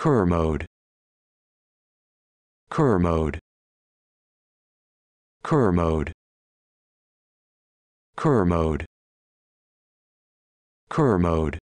Cur mode. Cur mode. Cur mode. Cur mode. Cur mode.